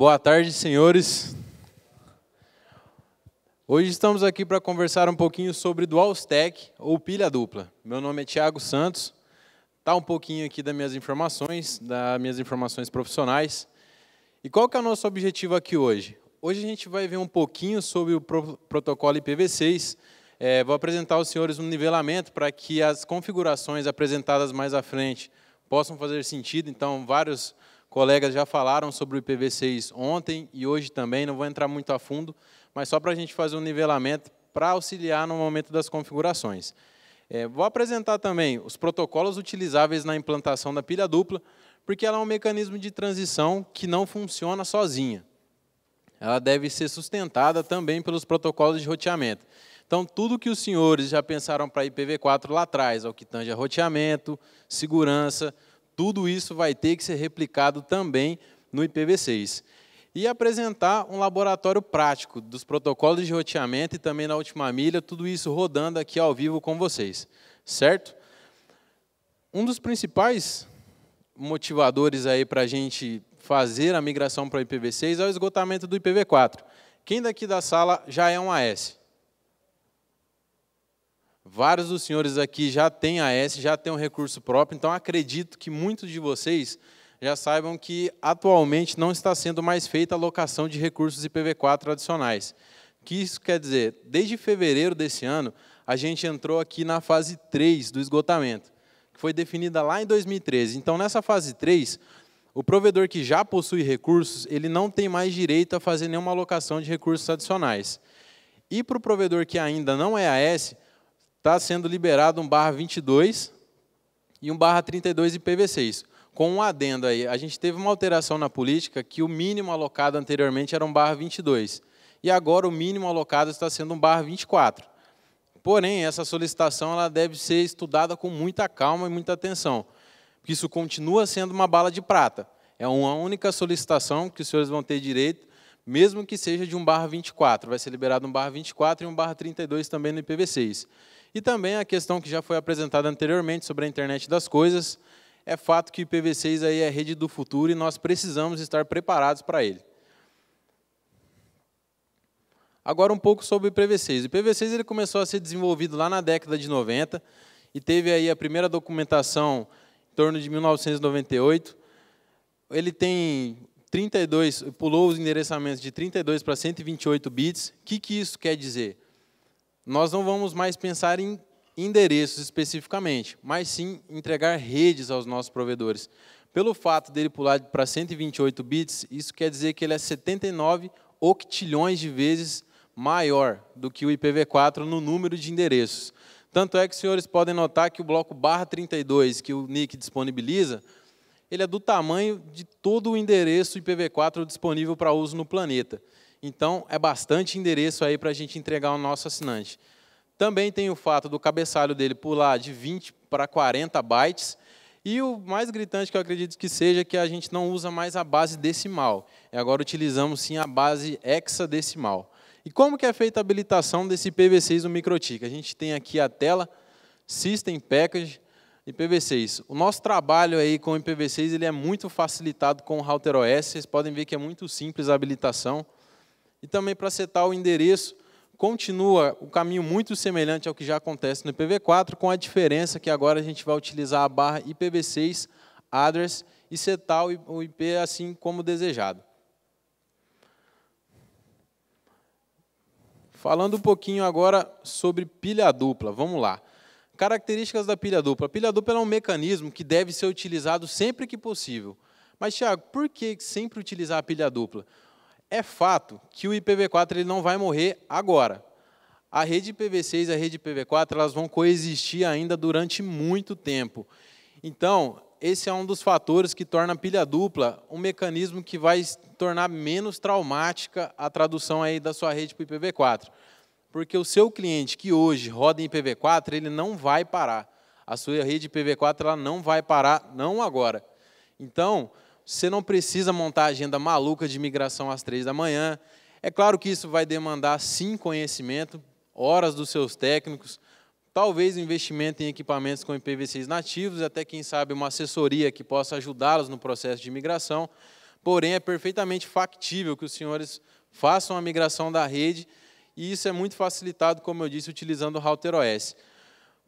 Boa tarde, senhores. Hoje estamos aqui para conversar um pouquinho sobre dual stack ou pilha dupla. Meu nome é Tiago Santos. Tá um pouquinho aqui das minhas informações, das minhas informações profissionais. E qual que é o nosso objetivo aqui hoje? Hoje a gente vai ver um pouquinho sobre o protocolo IPv6. É, vou apresentar aos senhores um nivelamento para que as configurações apresentadas mais à frente possam fazer sentido. Então, vários colegas já falaram sobre o IPv6 ontem e hoje também, não vou entrar muito a fundo, mas só para a gente fazer um nivelamento para auxiliar no momento das configurações. É, vou apresentar também os protocolos utilizáveis na implantação da pilha dupla, porque ela é um mecanismo de transição que não funciona sozinha. Ela deve ser sustentada também pelos protocolos de roteamento. Então, tudo que os senhores já pensaram para IPv4 lá atrás, ao que tange a roteamento, segurança, tudo isso vai ter que ser replicado também no IPv6. E apresentar um laboratório prático dos protocolos de roteamento e também na última milha, tudo isso rodando aqui ao vivo com vocês, certo? Um dos principais motivadores aí para a gente fazer a migração para o IPv6 é o esgotamento do IPv4. Quem daqui da sala já é um AS? Vários dos senhores aqui já têm AS, já têm um recurso próprio, então acredito que muitos de vocês já saibam que atualmente não está sendo mais feita a locação de recursos IPv4 adicionais. O que isso quer dizer? Desde fevereiro desse ano, a gente entrou aqui na fase 3 do esgotamento, que foi definida lá em 2013. Então, nessa fase 3, o provedor que já possui recursos, ele não tem mais direito a fazer nenhuma alocação de recursos adicionais. E para o provedor que ainda não é AS, está sendo liberado um barra 22 e um barra 32 em PVC, 6 Com um adendo aí, a gente teve uma alteração na política que o mínimo alocado anteriormente era um barra 22 e agora o mínimo alocado está sendo um barra 24. Porém, essa solicitação ela deve ser estudada com muita calma e muita atenção, porque isso continua sendo uma bala de prata. É uma única solicitação que os senhores vão ter direito, mesmo que seja de um barra 24. Vai ser liberado um barra 24 e um barra 32 também no IPv6. E também a questão que já foi apresentada anteriormente sobre a internet das coisas. É fato que o IPv6 aí é a rede do futuro e nós precisamos estar preparados para ele. Agora um pouco sobre o IPv6. O IPv6 ele começou a ser desenvolvido lá na década de 90 e teve aí a primeira documentação em torno de 1998. Ele tem 32, pulou os endereçamentos de 32 para 128 bits. O que, que isso quer dizer? nós não vamos mais pensar em endereços especificamente, mas sim entregar redes aos nossos provedores. Pelo fato dele pular para 128 bits, isso quer dizer que ele é 79 octilhões de vezes maior do que o IPv4 no número de endereços. Tanto é que os senhores podem notar que o bloco barra 32 que o NIC disponibiliza, ele é do tamanho de todo o endereço IPv4 disponível para uso no planeta. Então, é bastante endereço aí para a gente entregar ao nosso assinante. Também tem o fato do cabeçalho dele pular de 20 para 40 bytes. E o mais gritante que eu acredito que seja é que a gente não usa mais a base decimal. E agora utilizamos sim a base hexadecimal. E como que é feita a habilitação desse IPv6 no Microtik? A gente tem aqui a tela System Package IPv6. O nosso trabalho aí com o IPv6 ele é muito facilitado com o Router OS. Vocês podem ver que é muito simples a habilitação. E também para setar o endereço, continua o caminho muito semelhante ao que já acontece no IPv4, com a diferença que agora a gente vai utilizar a barra IPv6 address e setar o IP assim como desejado. Falando um pouquinho agora sobre pilha dupla, vamos lá. Características da pilha dupla. A pilha dupla é um mecanismo que deve ser utilizado sempre que possível. Mas, Tiago, por que sempre utilizar a pilha dupla? É fato que o IPv4 ele não vai morrer agora. A rede IPv6 e a rede IPv4 elas vão coexistir ainda durante muito tempo. Então, esse é um dos fatores que torna a pilha dupla um mecanismo que vai tornar menos traumática a tradução aí da sua rede para o IPv4. Porque o seu cliente que hoje roda em IPv4, ele não vai parar. A sua rede IPv4 ela não vai parar, não agora. Então, você não precisa montar agenda maluca de migração às três da manhã. É claro que isso vai demandar, sim, conhecimento, horas dos seus técnicos, talvez investimento em equipamentos com IPv6 nativos, até quem sabe uma assessoria que possa ajudá-los no processo de migração. Porém, é perfeitamente factível que os senhores façam a migração da rede e isso é muito facilitado, como eu disse, utilizando o RouterOS.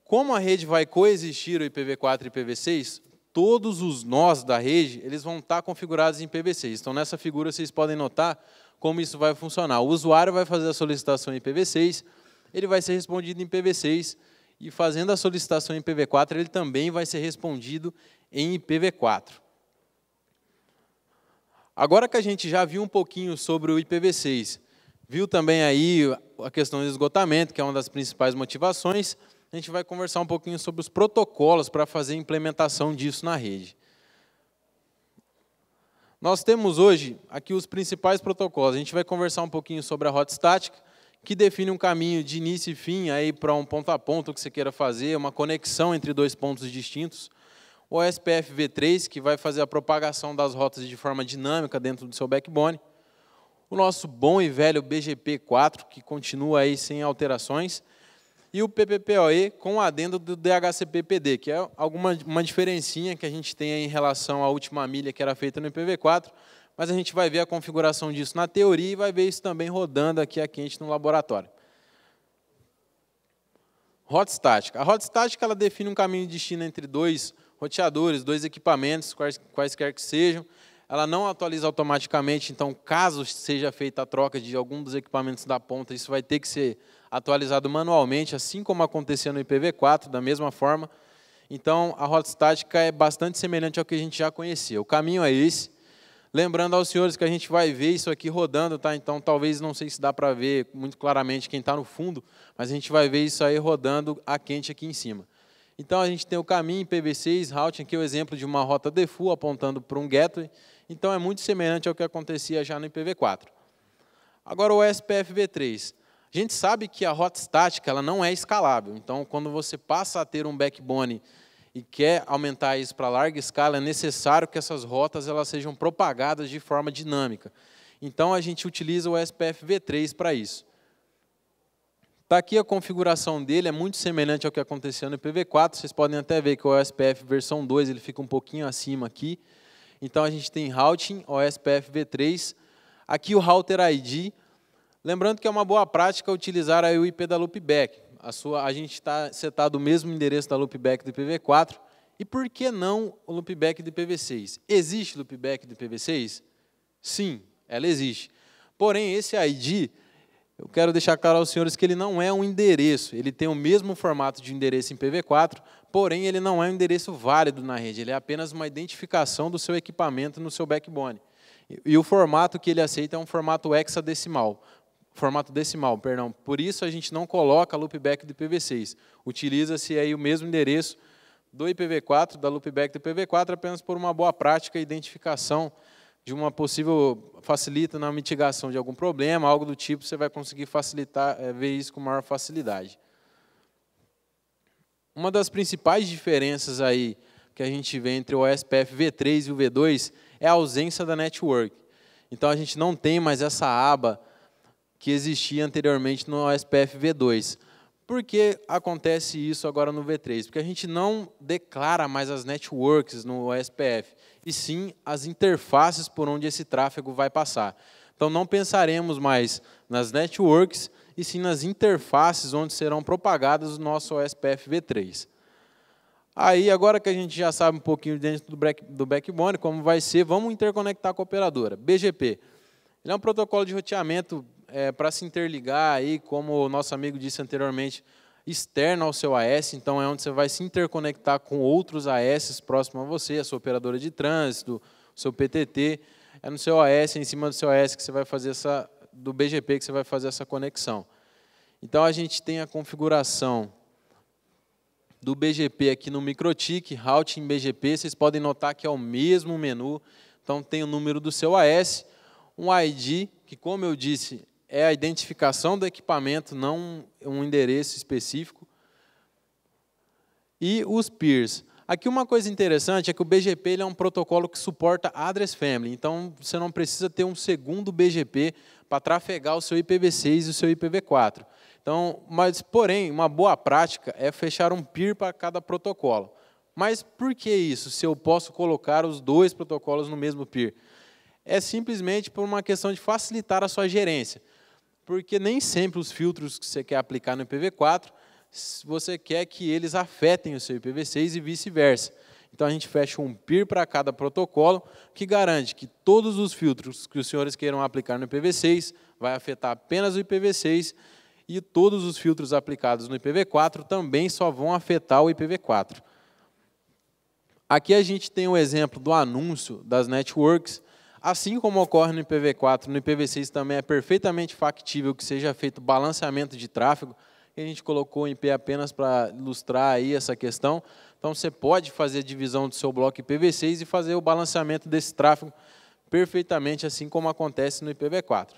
Como a rede vai coexistir o IPv4 e IPv6? todos os nós da rede eles vão estar configurados em PVC. Então, nessa figura, vocês podem notar como isso vai funcionar. O usuário vai fazer a solicitação em PV6, ele vai ser respondido em PV6, e fazendo a solicitação em IPv4, ele também vai ser respondido em IPv4. Agora que a gente já viu um pouquinho sobre o IPv6, viu também aí a questão do esgotamento, que é uma das principais motivações, a gente vai conversar um pouquinho sobre os protocolos para fazer a implementação disso na rede. Nós temos hoje aqui os principais protocolos. A gente vai conversar um pouquinho sobre a rota estática, que define um caminho de início e fim aí para um ponto a ponto que você queira fazer, uma conexão entre dois pontos distintos. O SPF V3, que vai fazer a propagação das rotas de forma dinâmica dentro do seu backbone. O nosso bom e velho BGP4, que continua aí sem alterações e o PPPoE com o adendo do DHCPPD, que é alguma uma diferencinha que a gente tem em relação à última milha que era feita no IPv4, mas a gente vai ver a configuração disso na teoria e vai ver isso também rodando aqui a quente no laboratório. Rota estática. A rota estática ela define um caminho de destino entre dois roteadores, dois equipamentos, quais, quaisquer que sejam. Ela não atualiza automaticamente, então, caso seja feita a troca de algum dos equipamentos da ponta, isso vai ter que ser atualizado manualmente, assim como acontecia no IPv4, da mesma forma. Então, a rota estática é bastante semelhante ao que a gente já conhecia. O caminho é esse. Lembrando aos senhores que a gente vai ver isso aqui rodando, tá? Então, talvez não sei se dá para ver muito claramente quem está no fundo, mas a gente vai ver isso aí rodando a quente aqui em cima. Então, a gente tem o caminho ipv 6 routing, aqui é o exemplo de uma rota default apontando para um gateway. Então, é muito semelhante ao que acontecia já no IPv4. Agora, o SPFV3. A gente sabe que a rota estática ela não é escalável. Então, quando você passa a ter um backbone e quer aumentar isso para larga escala, é necessário que essas rotas elas sejam propagadas de forma dinâmica. Então, a gente utiliza o SPF V3 para isso. Está aqui a configuração dele, é muito semelhante ao que aconteceu no IPv4. Vocês podem até ver que o OSPF versão 2 ele fica um pouquinho acima aqui. Então, a gente tem Routing, OSPF V3. Aqui o Router ID, Lembrando que é uma boa prática utilizar o IP da loopback. A, sua, a gente está setado o mesmo endereço da loopback do IPv4. E por que não o loopback do IPv6? Existe loopback do IPv6? Sim, ela existe. Porém, esse ID, eu quero deixar claro aos senhores que ele não é um endereço. Ele tem o mesmo formato de endereço em IPv4, porém ele não é um endereço válido na rede. Ele é apenas uma identificação do seu equipamento no seu backbone. E o formato que ele aceita é um formato hexadecimal formato decimal, perdão. Por isso a gente não coloca loopback do IPv6. Utiliza-se aí o mesmo endereço do IPv4, da loopback do IPv4, apenas por uma boa prática e identificação de uma possível facilita na mitigação de algum problema, algo do tipo, você vai conseguir facilitar eh, ver isso com maior facilidade. Uma das principais diferenças aí que a gente vê entre o OSPF V3 e o V2 é a ausência da network. Então a gente não tem mais essa aba que existia anteriormente no OSPF V2. Por que acontece isso agora no V3? Porque a gente não declara mais as networks no OSPF, e sim as interfaces por onde esse tráfego vai passar. Então não pensaremos mais nas networks, e sim nas interfaces onde serão propagadas o nosso OSPF V3. Aí, agora que a gente já sabe um pouquinho dentro do, do backbone, como vai ser, vamos interconectar com a operadora. BGP. Ele é um protocolo de roteamento é, para se interligar aí, como o nosso amigo disse anteriormente, externa ao seu AS, então é onde você vai se interconectar com outros AS próximos a você, a sua operadora de trânsito, o seu PTT, é no seu AS, é em cima do seu AS que você vai fazer essa do BGP que você vai fazer essa conexão. Então a gente tem a configuração do BGP aqui no MikroTik, Routing BGP, vocês podem notar que é o mesmo menu, então tem o número do seu AS, um ID, que como eu disse, é a identificação do equipamento, não um endereço específico. E os peers. Aqui uma coisa interessante é que o BGP ele é um protocolo que suporta address family, então você não precisa ter um segundo BGP para trafegar o seu IPv6 e o seu IPv4. Então, mas porém, uma boa prática é fechar um peer para cada protocolo. Mas por que isso? Se eu posso colocar os dois protocolos no mesmo peer? É simplesmente por uma questão de facilitar a sua gerência porque nem sempre os filtros que você quer aplicar no IPv4, você quer que eles afetem o seu IPv6 e vice-versa. Então a gente fecha um peer para cada protocolo que garante que todos os filtros que os senhores queiram aplicar no IPv6 vai afetar apenas o IPv6 e todos os filtros aplicados no IPv4 também só vão afetar o IPv4. Aqui a gente tem o um exemplo do anúncio das networks Assim como ocorre no IPv4, no IPv6 também é perfeitamente factível que seja feito balanceamento de tráfego, a gente colocou em IP apenas para ilustrar aí essa questão. Então você pode fazer a divisão do seu bloco IPv6 e fazer o balanceamento desse tráfego perfeitamente, assim como acontece no IPv4.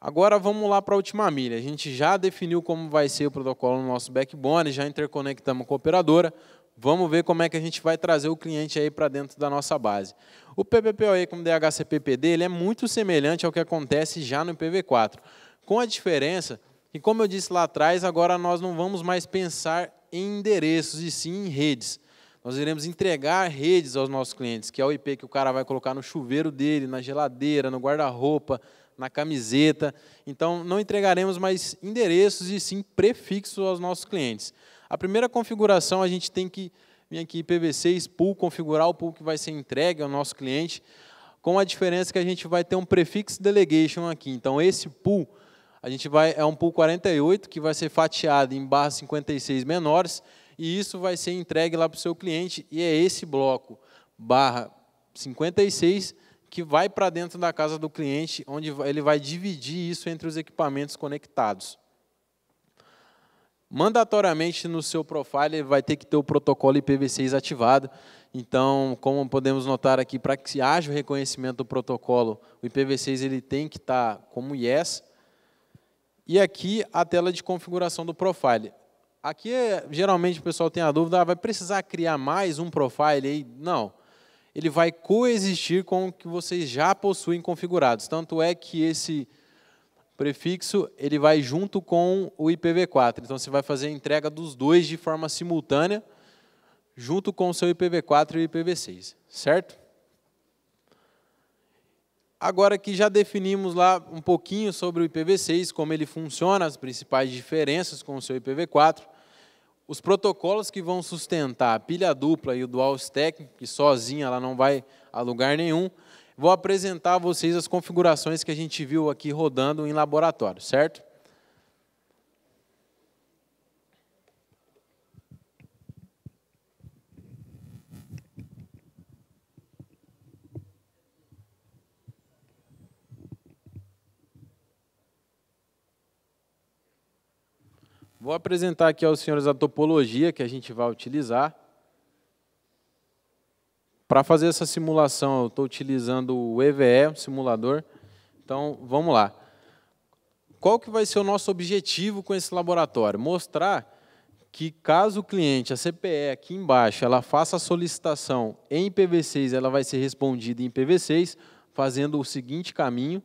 Agora vamos lá para a última milha. A gente já definiu como vai ser o protocolo no nosso backbone, já interconectamos com a operadora. Vamos ver como é que a gente vai trazer o cliente aí para dentro da nossa base. O PPPoE com DHCPPD ele é muito semelhante ao que acontece já no IPv4, com a diferença que, como eu disse lá atrás, agora nós não vamos mais pensar em endereços e sim em redes. Nós iremos entregar redes aos nossos clientes, que é o IP que o cara vai colocar no chuveiro dele, na geladeira, no guarda-roupa, na camiseta. Então, não entregaremos mais endereços e sim prefixos aos nossos clientes. A primeira configuração a gente tem que vim aqui PV6, pool, configurar o pool que vai ser entregue ao nosso cliente, com a diferença que a gente vai ter um prefix delegation aqui. Então, esse pool a gente vai é um pool 48 que vai ser fatiado em barras 56 menores e isso vai ser entregue lá para o seu cliente e é esse bloco barra 56 que vai para dentro da casa do cliente, onde ele vai dividir isso entre os equipamentos conectados mandatoriamente no seu profile vai ter que ter o protocolo IPv6 ativado. Então, como podemos notar aqui, para que haja o reconhecimento do protocolo, o IPv6 ele tem que estar tá como yes. E aqui a tela de configuração do profile. Aqui, é, geralmente, o pessoal tem a dúvida, ah, vai precisar criar mais um profile aí? Não. Ele vai coexistir com o que vocês já possuem configurados. Tanto é que esse prefixo ele vai junto com o IPv4. Então você vai fazer a entrega dos dois de forma simultânea, junto com o seu IPv4 e o IPv6, certo? Agora que já definimos lá um pouquinho sobre o IPv6, como ele funciona, as principais diferenças com o seu IPv4, os protocolos que vão sustentar a pilha dupla e o dual stack, que sozinha ela não vai a lugar nenhum, vou apresentar a vocês as configurações que a gente viu aqui rodando em laboratório, certo? Vou apresentar aqui aos senhores a topologia que a gente vai utilizar. Para fazer essa simulação, eu estou utilizando o EVE, o simulador. Então, vamos lá. Qual que vai ser o nosso objetivo com esse laboratório? Mostrar que caso o cliente, a CPE aqui embaixo, ela faça a solicitação em IPv6, ela vai ser respondida em IPv6, fazendo o seguinte caminho.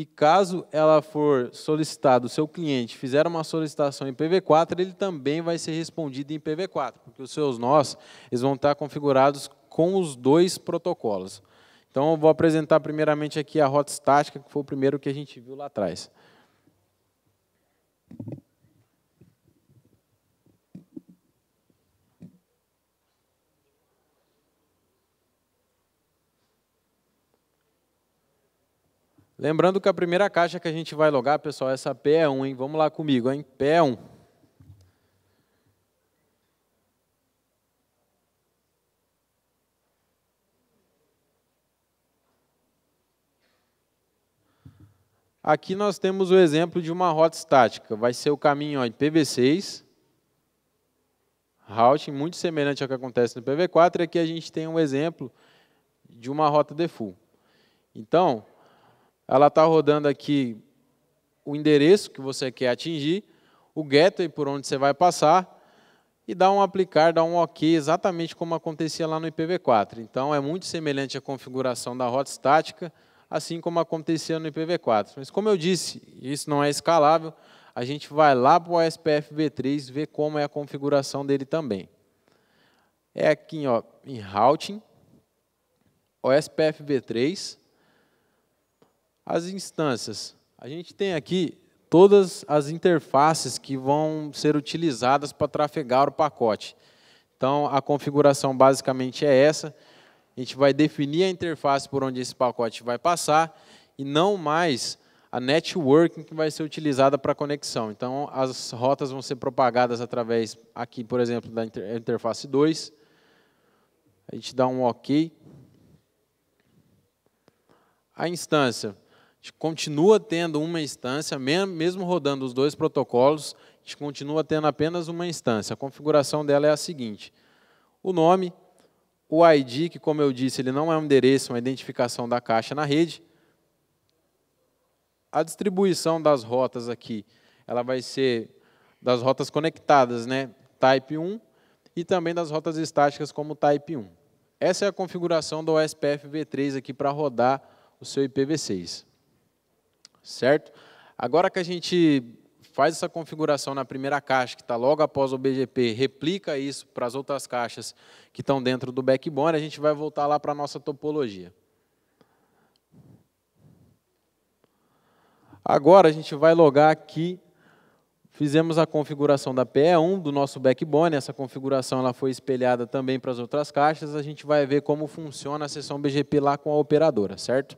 E caso ela for solicitada, o seu cliente fizer uma solicitação em PV4, ele também vai ser respondido em PV4, porque os seus nós eles vão estar configurados com os dois protocolos. Então, eu vou apresentar primeiramente aqui a rota estática, que foi o primeiro que a gente viu lá atrás. Lembrando que a primeira caixa que a gente vai logar, pessoal, é essa p 1 hein? Vamos lá comigo, hein? p 1 Aqui nós temos o exemplo de uma rota estática. Vai ser o caminho em PV6, routing, muito semelhante ao que acontece no PV4, e aqui a gente tem um exemplo de uma rota default. Então, ela está rodando aqui o endereço que você quer atingir, o gateway por onde você vai passar, e dá um aplicar, dá um OK, exatamente como acontecia lá no IPv4. Então, é muito semelhante à configuração da rota estática, assim como acontecia no IPv4. Mas, como eu disse, isso não é escalável, a gente vai lá para o SPF V3 ver como é a configuração dele também. É aqui ó, em Routing, OSPF V3, as instâncias. A gente tem aqui todas as interfaces que vão ser utilizadas para trafegar o pacote. Então, a configuração basicamente é essa. A gente vai definir a interface por onde esse pacote vai passar e não mais a networking que vai ser utilizada para a conexão. Então, as rotas vão ser propagadas através, aqui, por exemplo, da interface 2. A gente dá um OK. A instância gente continua tendo uma instância, mesmo rodando os dois protocolos, a gente continua tendo apenas uma instância. A configuração dela é a seguinte: o nome, o ID, que como eu disse, ele não é um endereço, uma identificação da caixa na rede. A distribuição das rotas aqui, ela vai ser das rotas conectadas, né, type 1, e também das rotas estáticas como type 1. Essa é a configuração do OSPF V3 aqui para rodar o seu IPv6 certo? Agora que a gente faz essa configuração na primeira caixa, que está logo após o BGP, replica isso para as outras caixas que estão dentro do backbone, a gente vai voltar lá para a nossa topologia. Agora a gente vai logar aqui, fizemos a configuração da PE1 do nosso backbone, essa configuração ela foi espelhada também para as outras caixas, a gente vai ver como funciona a sessão BGP lá com a operadora, certo?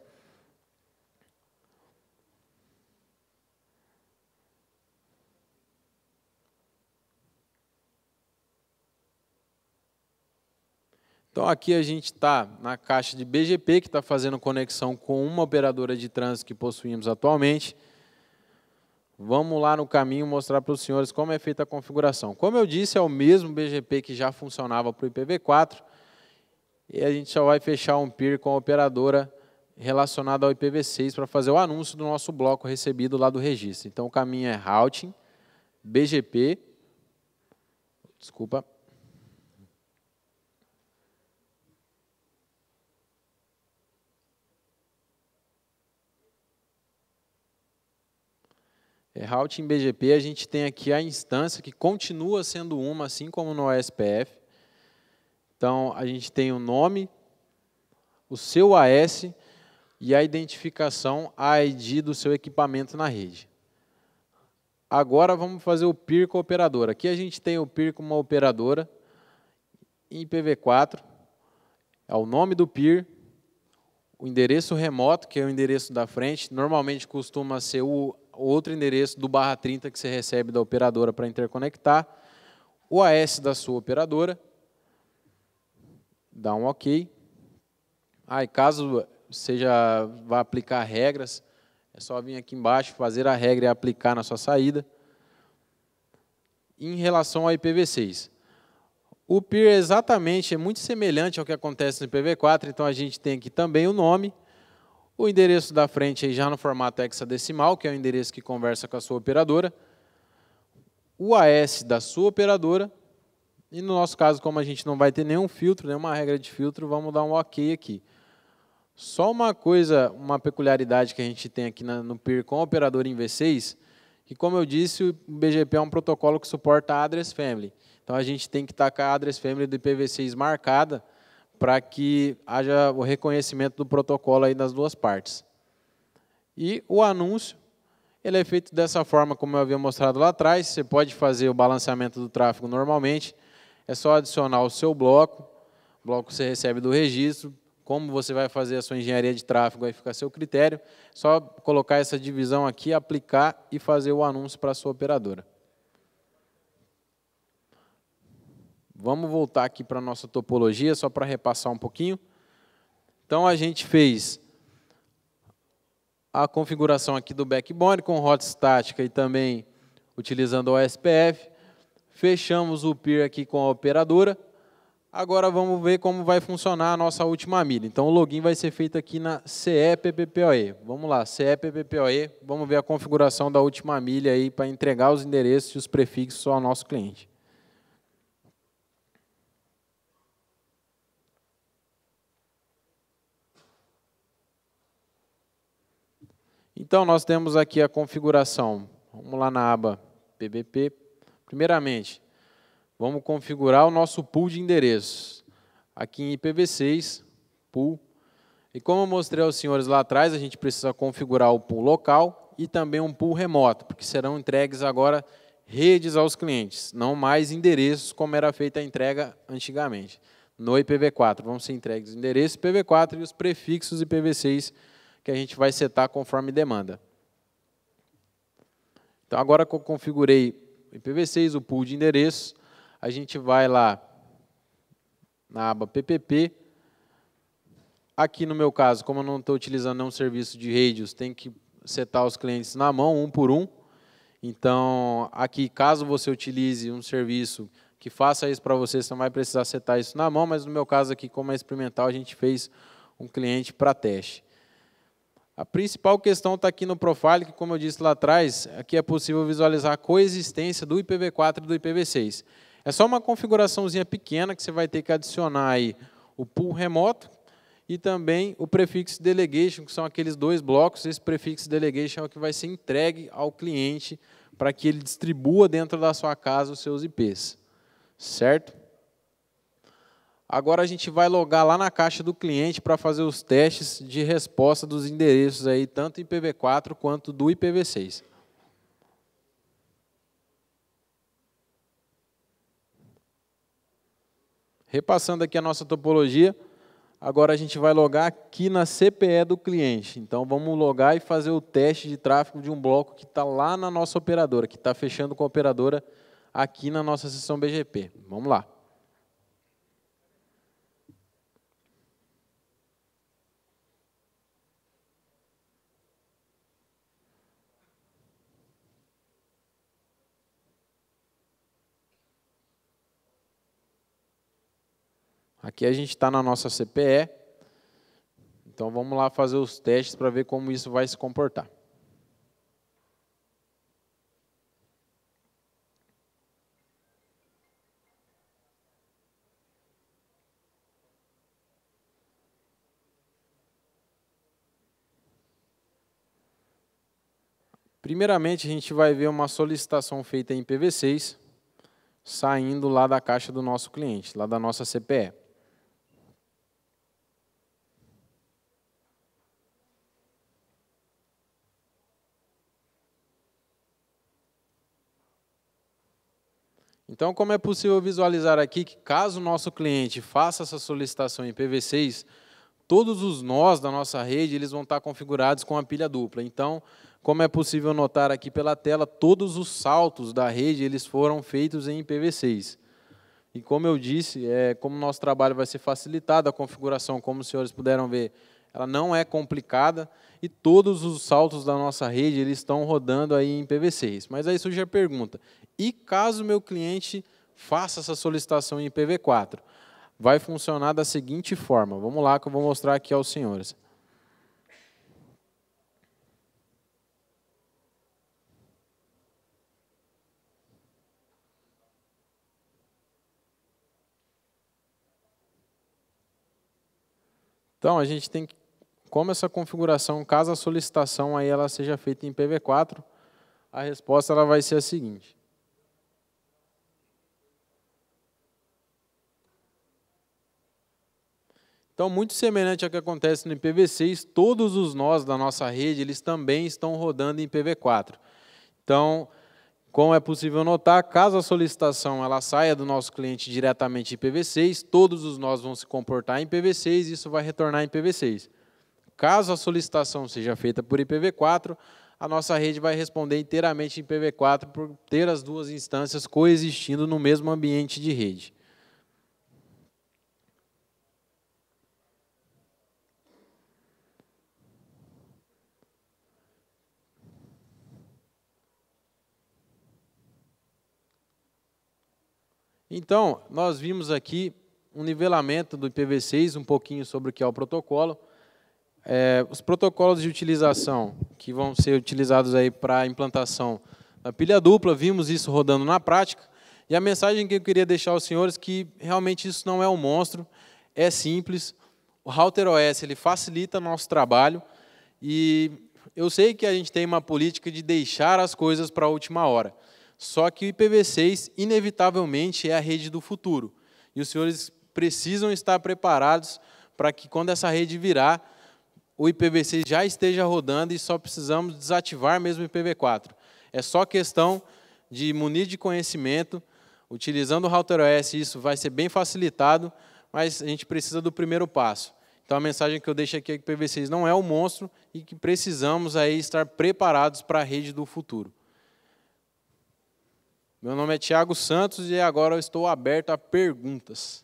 Então aqui a gente está na caixa de BGP, que está fazendo conexão com uma operadora de trânsito que possuímos atualmente. Vamos lá no caminho mostrar para os senhores como é feita a configuração. Como eu disse, é o mesmo BGP que já funcionava para o IPv4, e a gente só vai fechar um peer com a operadora relacionada ao IPv6 para fazer o anúncio do nosso bloco recebido lá do registro. Então o caminho é routing, BGP, desculpa, É, routing BGP, a gente tem aqui a instância que continua sendo uma, assim como no OSPF. Então, a gente tem o nome, o seu AS e a identificação a ID do seu equipamento na rede. Agora vamos fazer o peer com a operadora. Aqui a gente tem o peer com uma operadora IPv4, é o nome do peer, o endereço remoto, que é o endereço da frente, normalmente costuma ser o outro endereço do barra 30 que você recebe da operadora para interconectar, o AS da sua operadora, dá um OK. Aí, ah, caso seja vá aplicar regras, é só vir aqui embaixo, fazer a regra e aplicar na sua saída. Em relação ao IPv6, o peer é exatamente é muito semelhante ao que acontece no IPv4, então a gente tem aqui também o nome, o endereço da frente aí já no formato hexadecimal, que é o endereço que conversa com a sua operadora. O AS da sua operadora. E no nosso caso, como a gente não vai ter nenhum filtro, nenhuma regra de filtro, vamos dar um OK aqui. Só uma coisa, uma peculiaridade que a gente tem aqui no PIR com a operadora em V6, que como eu disse, o BGP é um protocolo que suporta a address family. Então a gente tem que estar com a address family do IPv6 marcada, para que haja o reconhecimento do protocolo aí nas duas partes. E o anúncio, ele é feito dessa forma como eu havia mostrado lá atrás, você pode fazer o balanceamento do tráfego normalmente, é só adicionar o seu bloco, o bloco que você recebe do registro, como você vai fazer a sua engenharia de tráfego, aí fica a seu critério, só colocar essa divisão aqui, aplicar e fazer o anúncio para a sua operadora. Vamos voltar aqui para a nossa topologia, só para repassar um pouquinho. Então, a gente fez a configuração aqui do backbone com rota estática e também utilizando o OSPF. Fechamos o peer aqui com a operadora. Agora vamos ver como vai funcionar a nossa última milha. Então o login vai ser feito aqui na CEPPPOE. Vamos lá, CEPPPOE. Vamos ver a configuração da última milha aí para entregar os endereços e os prefixos ao nosso cliente. Então, nós temos aqui a configuração. Vamos lá na aba PBP. Primeiramente, vamos configurar o nosso pool de endereços. Aqui em IPv6, pool. E como eu mostrei aos senhores lá atrás, a gente precisa configurar o pool local e também um pool remoto, porque serão entregues agora redes aos clientes, não mais endereços como era feita a entrega antigamente. No IPv4 vão ser entregues os endereços IPv4 e os prefixos IPv6 que a gente vai setar conforme demanda. Então, agora que eu configurei o IPv6, o pool de endereço, a gente vai lá na aba PPP. Aqui, no meu caso, como eu não estou utilizando nenhum serviço de radios, tem que setar os clientes na mão, um por um. Então, aqui, caso você utilize um serviço que faça isso para você, você não vai precisar setar isso na mão, mas no meu caso aqui, como é experimental, a gente fez um cliente para teste. A principal questão está aqui no Profile, que, como eu disse lá atrás, aqui é possível visualizar a coexistência do IPv4 e do IPv6. É só uma configuraçãozinha pequena que você vai ter que adicionar aí o pool remoto e também o prefixo delegation, que são aqueles dois blocos. Esse prefixo delegation é o que vai ser entregue ao cliente para que ele distribua dentro da sua casa os seus IPs. Certo? Agora a gente vai logar lá na caixa do cliente para fazer os testes de resposta dos endereços aí, tanto IPv4 quanto do IPv6. Repassando aqui a nossa topologia, agora a gente vai logar aqui na CPE do cliente. Então vamos logar e fazer o teste de tráfego de um bloco que está lá na nossa operadora, que está fechando com a operadora aqui na nossa sessão BGP. Vamos lá. Aqui a gente está na nossa CPE, então vamos lá fazer os testes para ver como isso vai se comportar. Primeiramente, a gente vai ver uma solicitação feita em PV6 saindo lá da caixa do nosso cliente, lá da nossa CPE. Então, como é possível visualizar aqui que, caso o nosso cliente faça essa solicitação em PV6, todos os nós da nossa rede eles vão estar configurados com a pilha dupla. Então, como é possível notar aqui pela tela, todos os saltos da rede eles foram feitos em IPv6. E como eu disse, é, como o nosso trabalho vai ser facilitado, a configuração, como os senhores puderam ver, ela não é complicada e todos os saltos da nossa rede eles estão rodando aí em IPv6. Mas aí surge a pergunta, e caso meu cliente faça essa solicitação em IPv4. Vai funcionar da seguinte forma. Vamos lá que eu vou mostrar aqui aos senhores. Então, a gente tem que, como essa configuração, caso a solicitação aí ela seja feita em IPv4, a resposta ela vai ser a seguinte. Então, muito semelhante ao que acontece no IPv6, todos os nós da nossa rede, eles também estão rodando em IPv4. Então, como é possível notar, caso a solicitação ela saia do nosso cliente diretamente em IPv6, todos os nós vão se comportar em IPv6 e isso vai retornar em IPv6. Caso a solicitação seja feita por IPv4, a nossa rede vai responder inteiramente em IPv4 por ter as duas instâncias coexistindo no mesmo ambiente de rede. Então, nós vimos aqui um nivelamento do IPv6, um pouquinho sobre o que é o protocolo. É, os protocolos de utilização que vão ser utilizados aí para a implantação da pilha dupla, vimos isso rodando na prática. E a mensagem que eu queria deixar aos senhores é que realmente isso não é um monstro, é simples. O Router OS ele facilita nosso trabalho e eu sei que a gente tem uma política de deixar as coisas para a última hora. Só que o IPv6, inevitavelmente, é a rede do futuro. E os senhores precisam estar preparados para que, quando essa rede virar, o IPv6 já esteja rodando e só precisamos desativar mesmo o IPv4. É só questão de munir de conhecimento. Utilizando o Router OS, isso vai ser bem facilitado, mas a gente precisa do primeiro passo. Então, a mensagem que eu deixo aqui é que o IPv6 não é o um monstro e que precisamos aí estar preparados para a rede do futuro. Meu nome é Tiago Santos e agora eu estou aberto a perguntas.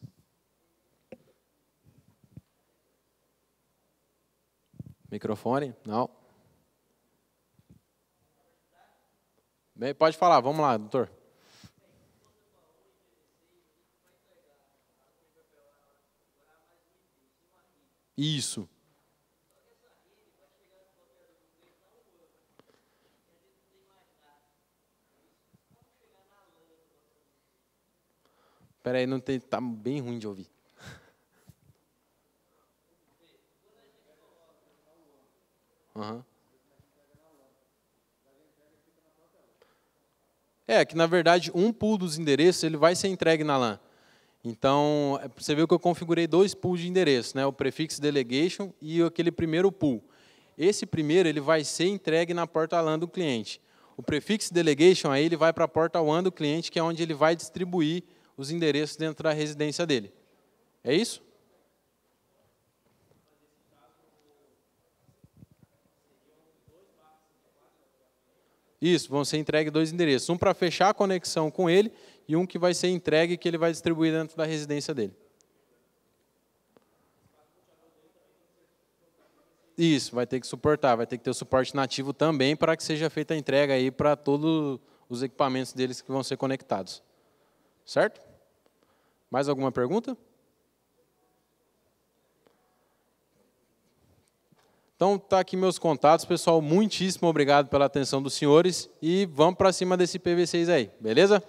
Microfone? Não. Bem, pode falar, vamos lá, doutor. Isso. Espera aí, não tem, tá bem ruim de ouvir. Uhum. É, que na verdade um pool dos endereços ele vai ser entregue na LAN. Então, é, você viu que eu configurei dois pools de endereço, né? o prefix delegation e aquele primeiro pool. Esse primeiro ele vai ser entregue na porta LAN do cliente. O prefix delegation aí ele vai para a porta WAN do cliente, que é onde ele vai distribuir os endereços dentro da residência dele. É isso? Isso, vão ser entregues dois endereços. Um para fechar a conexão com ele e um que vai ser entregue que ele vai distribuir dentro da residência dele. Isso, vai ter que suportar, vai ter que ter o suporte nativo também para que seja feita a entrega aí para todos os equipamentos deles que vão ser conectados. Certo? Mais alguma pergunta? Então, tá aqui meus contatos, pessoal. Muitíssimo obrigado pela atenção dos senhores e vamos para cima desse PV6 aí, beleza?